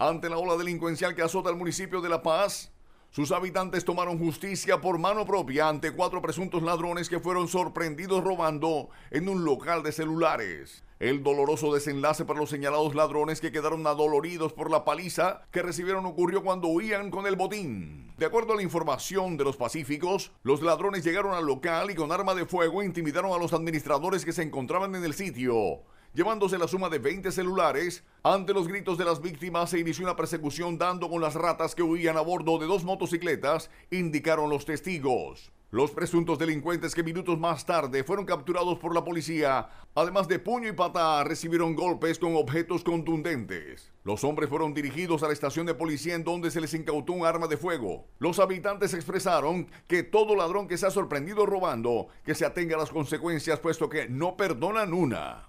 Ante la ola delincuencial que azota el municipio de La Paz, sus habitantes tomaron justicia por mano propia ante cuatro presuntos ladrones que fueron sorprendidos robando en un local de celulares. El doloroso desenlace para los señalados ladrones que quedaron adoloridos por la paliza que recibieron ocurrió cuando huían con el botín. De acuerdo a la información de los pacíficos, los ladrones llegaron al local y con arma de fuego intimidaron a los administradores que se encontraban en el sitio llevándose la suma de 20 celulares. Ante los gritos de las víctimas se inició una persecución dando con las ratas que huían a bordo de dos motocicletas, indicaron los testigos. Los presuntos delincuentes que minutos más tarde fueron capturados por la policía, además de puño y pata, recibieron golpes con objetos contundentes. Los hombres fueron dirigidos a la estación de policía en donde se les incautó un arma de fuego. Los habitantes expresaron que todo ladrón que se ha sorprendido robando, que se atenga a las consecuencias puesto que no perdonan una.